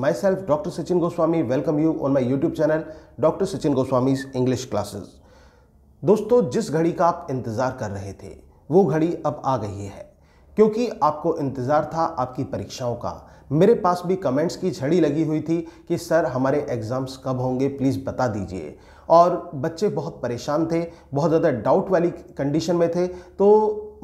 my myself doctor Sachin Goswami welcome you on my YouTube channel doctor Sachin Goswami English classes दोस्तों जिस घड़ी का आप इंतज़ार कर रहे थे वो घड़ी अब आ गई है क्योंकि आपको इंतज़ार था आपकी परीक्षाओं का मेरे पास भी कमेंट्स की झड़ी लगी हुई थी कि सर हमारे एग्ज़ाम्स कब होंगे प्लीज़ बता दीजिए और बच्चे बहुत परेशान थे बहुत ज़्यादा डाउट वाली कंडीशन में थे तो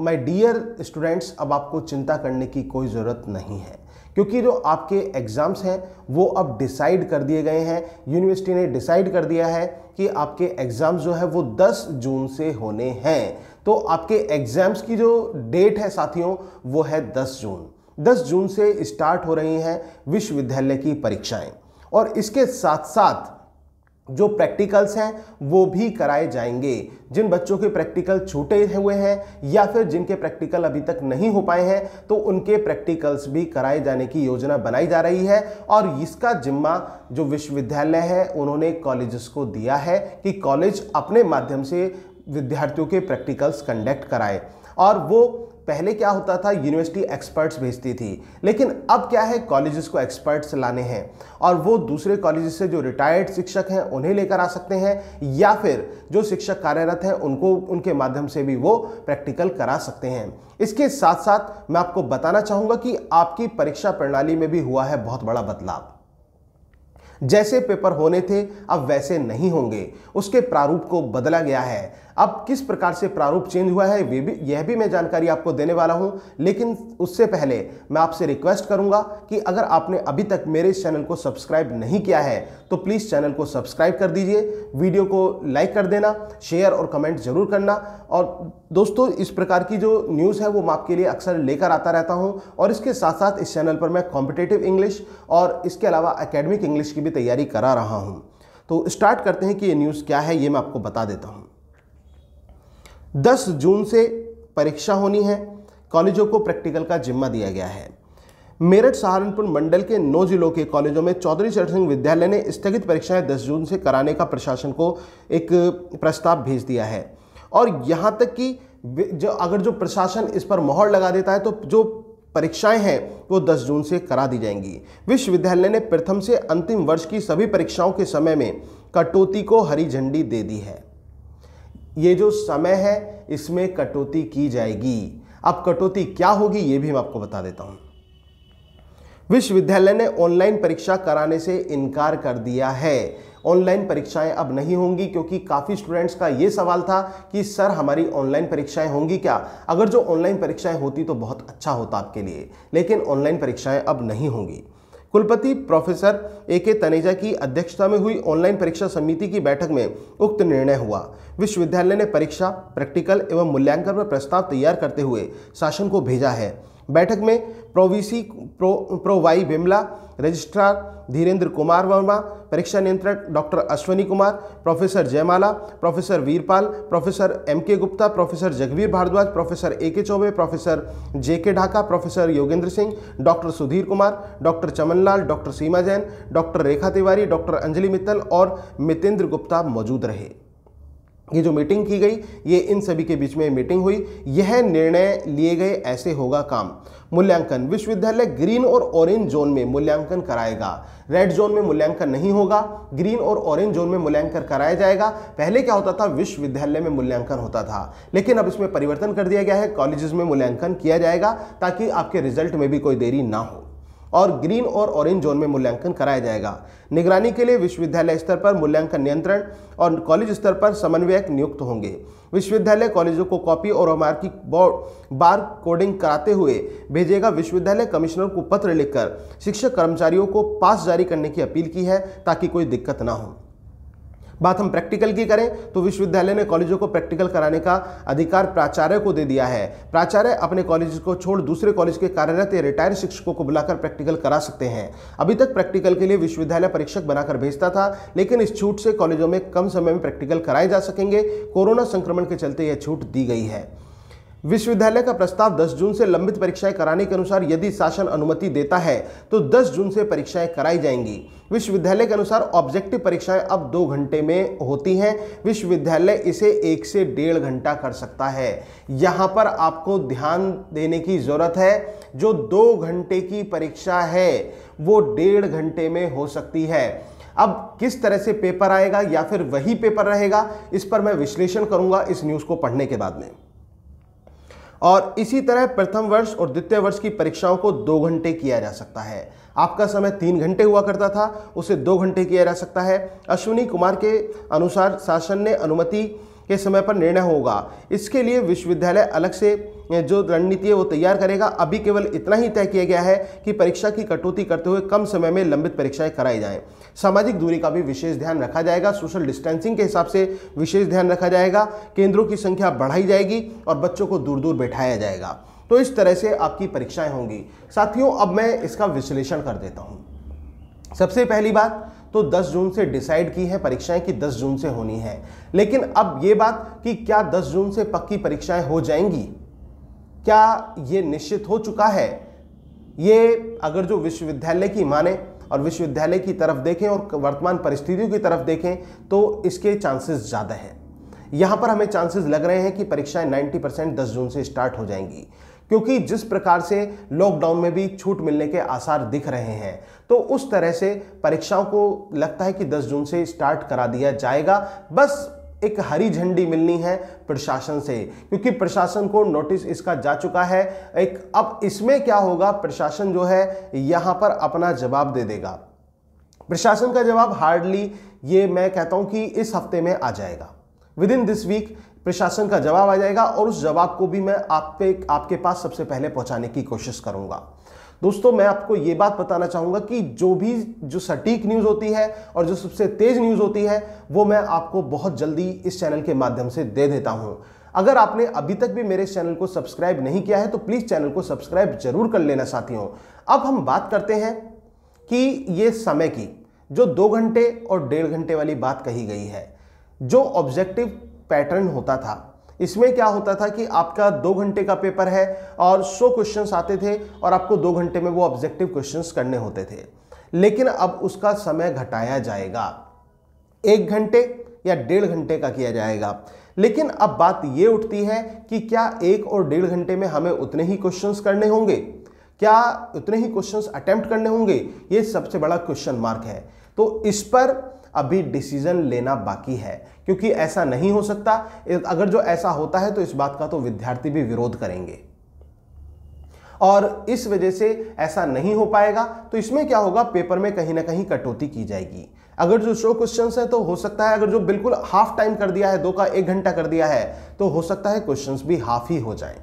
माई डियर स्टूडेंट्स अब आपको चिंता करने की कोई ज़रूरत नहीं है क्योंकि जो आपके एग्ज़ाम्स हैं वो अब डिसाइड कर दिए गए हैं यूनिवर्सिटी ने डिसाइड कर दिया है कि आपके एग्ज़ाम्स जो है वो 10 जून से होने हैं तो आपके एग्ज़ाम्स की जो डेट है साथियों वो है 10 जून 10 जून से स्टार्ट हो रही हैं विश्वविद्यालय की परीक्षाएं और इसके साथ साथ जो प्रैक्टिकल्स हैं वो भी कराए जाएंगे जिन बच्चों के प्रैक्टिकल छूटे हुए हैं या फिर जिनके प्रैक्टिकल अभी तक नहीं हो पाए हैं तो उनके प्रैक्टिकल्स भी कराए जाने की योजना बनाई जा रही है और इसका जिम्मा जो विश्वविद्यालय है उन्होंने कॉलेजेस को दिया है कि कॉलेज अपने माध्यम से विद्यार्थियों के प्रैक्टिकल्स कंडक्ट कराए और वो पहले क्या होता था यूनिवर्सिटी एक्सपर्ट्स भेजती थी लेकिन अब क्या है कॉलेजेस को एक्सपर्ट्स लाने हैं और वो दूसरे कॉलेजेस से जो रिटायर्ड शिक्षक हैं उन्हें लेकर आ सकते हैं या फिर जो शिक्षक कार्यरत हैं उनको उनके माध्यम से भी वो प्रैक्टिकल करा सकते हैं इसके साथ साथ मैं आपको बताना चाहूँगा कि आपकी परीक्षा प्रणाली में भी हुआ है बहुत बड़ा बदलाव जैसे पेपर होने थे अब वैसे नहीं होंगे उसके प्रारूप को बदला गया है अब किस प्रकार से प्रारूप चेंज हुआ है वे भी यह भी मैं जानकारी आपको देने वाला हूं लेकिन उससे पहले मैं आपसे रिक्वेस्ट करूंगा कि अगर आपने अभी तक मेरे इस चैनल को सब्सक्राइब नहीं किया है तो प्लीज़ चैनल को सब्सक्राइब कर दीजिए वीडियो को लाइक कर देना शेयर और कमेंट जरूर करना और दोस्तों इस प्रकार की जो न्यूज़ है वो मैं आपके लिए अक्सर लेकर आता रहता हूँ और इसके साथ साथ इस चैनल पर मैं कॉम्पिटेटिव इंग्लिश और इसके अलावा अकेडमिक इंग्लिश की भी तैयारी करा रहा हूँ तो स्टार्ट करते हैं कि ये न्यूज़ क्या है ये मैं आपको बता देता हूँ दस जून से परीक्षा होनी है कॉलेजों को प्रैक्टिकल का जिम्मा दिया गया है मेरठ सहारनपुर मंडल के नौ जिलों के कॉलेजों में चौधरी चरण सिंह विद्यालय ने स्थगित परीक्षाएं 10 जून से कराने का प्रशासन को एक प्रस्ताव भेज दिया है और यहाँ तक कि जो अगर जो प्रशासन इस पर मोहर लगा देता है तो जो परीक्षाएं हैं वो 10 जून से करा दी जाएंगी विश्वविद्यालय ने प्रथम से अंतिम वर्ष की सभी परीक्षाओं के समय में कटौती को हरी झंडी दे दी है ये जो समय है इसमें कटौती की जाएगी अब कटौती क्या होगी ये भी मैं आपको बता देता हूँ विश्वविद्यालय ने ऑनलाइन परीक्षा कराने से इनकार कर दिया है ऑनलाइन परीक्षाएं अब नहीं होंगी क्योंकि काफ़ी स्टूडेंट्स का ये सवाल था कि सर हमारी ऑनलाइन परीक्षाएं होंगी क्या अगर जो ऑनलाइन परीक्षाएं होती तो बहुत अच्छा होता आपके लिए लेकिन ऑनलाइन परीक्षाएं अब नहीं होंगी कुलपति प्रोफेसर ए के तनेजा की अध्यक्षता में हुई ऑनलाइन परीक्षा समिति की बैठक में उक्त निर्णय हुआ विश्वविद्यालय ने परीक्षा प्रैक्टिकल एवं मूल्यांकन पर प्रस्ताव तैयार करते हुए शासन को भेजा है बैठक में प्रोवीसी प्रो प्रोवाई बिमला रजिस्ट्रार धीरेंद्र कुमार वर्मा परीक्षा नियंत्रक doctor Ashwani Kumar professor Jaymala professor Veerpal professor M K Gupta professor Jagveer Bhardwaj professor A K Choubey professor J K Dhaka professor Yogendra Singh doctor Sudhir Kumar doctor Chamanlal doctor Seema Jain doctor Rekha Tiwari doctor Anjali Mittal और मितेंद्र गुप्ता मौजूद रहे ये जो मीटिंग की गई ये इन सभी के बीच में मीटिंग हुई यह निर्णय लिए गए ऐसे होगा काम मूल्यांकन विश्वविद्यालय ग्रीन और ऑरेंज जोन में मूल्यांकन कराएगा रेड जोन में मूल्यांकन नहीं होगा ग्रीन और ऑरेंज जोन में मूल्यांकन कराया जाएगा पहले क्या होता था विश्वविद्यालय में मूल्यांकन होता था लेकिन अब इसमें परिवर्तन कर दिया गया है कॉलेजेस में मूल्यांकन किया जाएगा ताकि आपके रिजल्ट में भी कोई देरी ना हो और ग्रीन और ऑरेंज जोन में मूल्यांकन कराया जाएगा निगरानी के लिए विश्वविद्यालय स्तर पर मूल्यांकन नियंत्रण और कॉलेज स्तर पर समन्वयक नियुक्त होंगे विश्वविद्यालय कॉलेजों को कॉपी और होमवर्क की बार कोडिंग कराते हुए भेजेगा विश्वविद्यालय कमिश्नर को पत्र लिखकर शिक्षक कर्मचारियों को पास जारी करने की अपील की है ताकि कोई दिक्कत ना हो बात हम प्रैक्टिकल की करें तो विश्वविद्यालय ने कॉलेजों को प्रैक्टिकल कराने का अधिकार प्राचार्य को दे दिया है प्राचार्य अपने कॉलेज को छोड़ दूसरे कॉलेज के कार्यरत या रिटायर्ड शिक्षकों को बुलाकर प्रैक्टिकल करा सकते हैं अभी तक प्रैक्टिकल के लिए विश्वविद्यालय परीक्षक बनाकर भेजता था लेकिन इस छूट से कॉलेजों में कम समय में प्रैक्टिकल कराए जा सकेंगे कोरोना संक्रमण के चलते यह छूट दी गई है विश्वविद्यालय का प्रस्ताव 10 जून से लंबित परीक्षाएं कराने के अनुसार यदि शासन अनुमति देता है तो 10 जून से परीक्षाएं कराई जाएंगी विश्वविद्यालय के अनुसार ऑब्जेक्टिव परीक्षाएं अब दो घंटे में होती हैं विश्वविद्यालय इसे एक से डेढ़ घंटा कर सकता है यहाँ पर आपको ध्यान देने की ज़रूरत है जो दो घंटे की परीक्षा है वो डेढ़ घंटे में हो सकती है अब किस तरह से पेपर आएगा या फिर वही पेपर रहेगा इस पर मैं विश्लेषण करूंगा इस न्यूज़ को पढ़ने के बाद में और इसी तरह प्रथम वर्ष और द्वितीय वर्ष की परीक्षाओं को दो घंटे किया जा सकता है आपका समय तीन घंटे हुआ करता था उसे दो घंटे किया जा सकता है अश्विनी कुमार के अनुसार शासन ने अनुमति के समय पर निर्णय होगा इसके लिए विश्वविद्यालय अलग से जो रणनीति है वो तैयार करेगा अभी केवल इतना ही तय किया गया है कि परीक्षा की कटौती करते हुए कम समय में लंबित परीक्षाएं कराई जाएं सामाजिक दूरी का भी विशेष ध्यान रखा जाएगा सोशल डिस्टेंसिंग के हिसाब से विशेष ध्यान रखा जाएगा केंद्रों की संख्या बढ़ाई जाएगी और बच्चों को दूर दूर बैठाया जाएगा तो इस तरह से आपकी परीक्षाएं होंगी साथियों अब मैं इसका विश्लेषण कर देता हूँ सबसे पहली बात तो 10 जून से डिसाइड की है परीक्षाएं कि 10 जून से होनी है लेकिन अब ये बात कि क्या 10 जून से पक्की परीक्षाएं हो जाएंगी क्या ये निश्चित हो चुका है ये अगर जो विश्वविद्यालय की माने और विश्वविद्यालय की तरफ देखें और वर्तमान परिस्थितियों की तरफ देखें तो इसके चांसेस ज़्यादा हैं यहाँ पर हमें चांसेस लग रहे हैं कि परीक्षाएं 90 परसेंट दस जून से स्टार्ट हो जाएंगी क्योंकि जिस प्रकार से लॉकडाउन में भी छूट मिलने के आसार दिख रहे हैं तो उस तरह से परीक्षाओं को लगता है कि 10 जून से स्टार्ट करा दिया जाएगा बस एक हरी झंडी मिलनी है प्रशासन से क्योंकि प्रशासन को नोटिस इसका जा चुका है एक अब इसमें क्या होगा प्रशासन जो है यहाँ पर अपना जवाब दे देगा प्रशासन का जवाब हार्डली ये मैं कहता हूँ कि इस हफ्ते में आ जाएगा विद इन दिस वीक प्रशासन का जवाब आ जाएगा और उस जवाब को भी मैं आप पे आपके पास सबसे पहले पहुंचाने की कोशिश करूंगा दोस्तों मैं आपको ये बात बताना चाहूँगा कि जो भी जो सटीक न्यूज़ होती है और जो सबसे तेज़ न्यूज़ होती है वो मैं आपको बहुत जल्दी इस चैनल के माध्यम से दे देता हूँ अगर आपने अभी तक भी मेरे चैनल को सब्सक्राइब नहीं किया है तो प्लीज़ चैनल को सब्सक्राइब जरूर कर लेना साथियों अब हम बात करते हैं कि ये समय की जो दो घंटे और डेढ़ घंटे वाली बात कही गई है जो ऑब्जेक्टिव पैटर्न होता था इसमें क्या होता था कि आपका दो घंटे का पेपर है और सौ क्वेश्चंस आते थे और आपको दो घंटे में वो ऑब्जेक्टिव क्वेश्चंस करने होते थे लेकिन अब उसका समय घटाया जाएगा एक घंटे या डेढ़ घंटे का किया जाएगा लेकिन अब बात ये उठती है कि क्या एक और डेढ़ घंटे में हमें उतने ही क्वेश्चंस करने होंगे क्या उतने ही क्वेश्चंस अटेम्प्ट करने होंगे ये सबसे बड़ा क्वेश्चन मार्क है तो इस पर अभी डिसीजन लेना बाकी है क्योंकि ऐसा नहीं हो सकता अगर जो ऐसा होता है तो इस बात का तो विद्यार्थी भी विरोध करेंगे और इस वजह से ऐसा नहीं हो पाएगा तो इसमें क्या होगा पेपर में कहीं ना कहीं कटौती की जाएगी अगर जो शो क्वेश्चन है तो हो सकता है अगर जो बिल्कुल हाफ टाइम कर दिया है दो का एक घंटा कर दिया है तो हो सकता है क्वेश्चन भी हाफ ही हो जाएं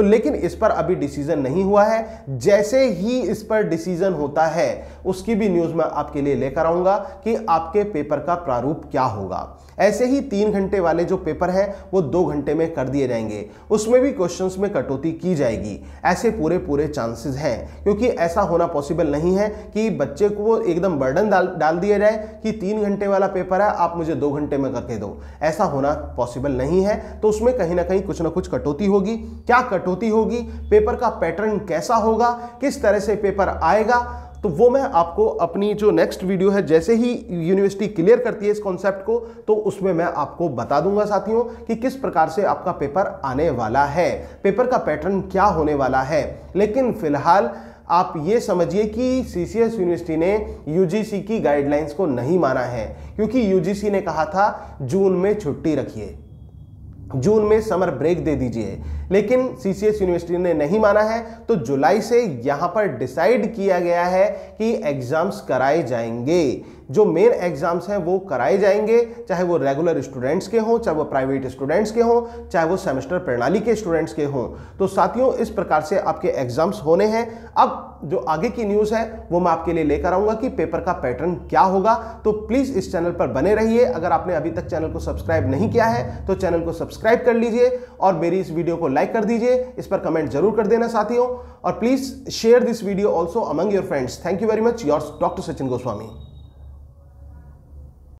तो लेकिन इस पर अभी डिसीजन नहीं हुआ है जैसे ही इस पर डिसीजन होता है उसकी भी न्यूज मैं आपके लिए लेकर आऊंगा कि आपके पेपर का प्रारूप क्या होगा ऐसे ही तीन घंटे वाले जो पेपर है वो दो घंटे में कर दिए जाएंगे उसमें भी क्वेश्चंस में कटौती की जाएगी ऐसे पूरे पूरे चांसेस हैं क्योंकि ऐसा होना पॉसिबल नहीं है कि बच्चे को एकदम बर्डन डाल डाल दिया जाए कि तीन घंटे वाला पेपर है आप मुझे दो घंटे में करके दो ऐसा होना पॉसिबल नहीं है तो उसमें कहीं ना कहीं कुछ ना कुछ कटौती होगी क्या कटौती कटौती होगी पेपर का पैटर्न कैसा होगा किस तरह से पेपर आएगा तो वो मैं आपको अपनी जो नेक्स्ट वीडियो है जैसे ही यूनिवर्सिटी क्लियर करती है इस कॉन्सेप्ट को तो उसमें मैं आपको बता दूंगा साथियों कि किस प्रकार से आपका पेपर आने वाला है पेपर का पैटर्न क्या होने वाला है लेकिन फिलहाल आप ये समझिए कि सी यूनिवर्सिटी ने यूजीसी की गाइडलाइंस को नहीं माना है क्योंकि यूजीसी ने कहा था जून में छुट्टी रखिए जून में समर ब्रेक दे दीजिए लेकिन सीसीएस यूनिवर्सिटी ने नहीं माना है तो जुलाई से यहां पर डिसाइड किया गया है कि एग्ज़ाम्स कराए जाएंगे जो मेन एग्ज़ाम्स हैं वो कराए जाएंगे चाहे वो रेगुलर स्टूडेंट्स के हों चाहे वो प्राइवेट स्टूडेंट्स के हों चाहे वो सेमेस्टर प्रणाली के स्टूडेंट्स के हों तो साथियों इस प्रकार से आपके एग्ज़ाम्स होने हैं अब जो आगे की न्यूज़ है वो मैं आपके लिए लेकर आऊँगा कि पेपर का पैटर्न क्या होगा तो प्लीज़ इस चैनल पर बने रहिए अगर आपने अभी तक चैनल को सब्सक्राइब नहीं किया है तो चैनल को सब्सक्राइब कर लीजिए और मेरी इस वीडियो को लाइक लाइक कर दीजिए इस पर कमेंट जरूर कर देना साथियों और please share this video also among your friends thank you very much your doctor Sachin Goswami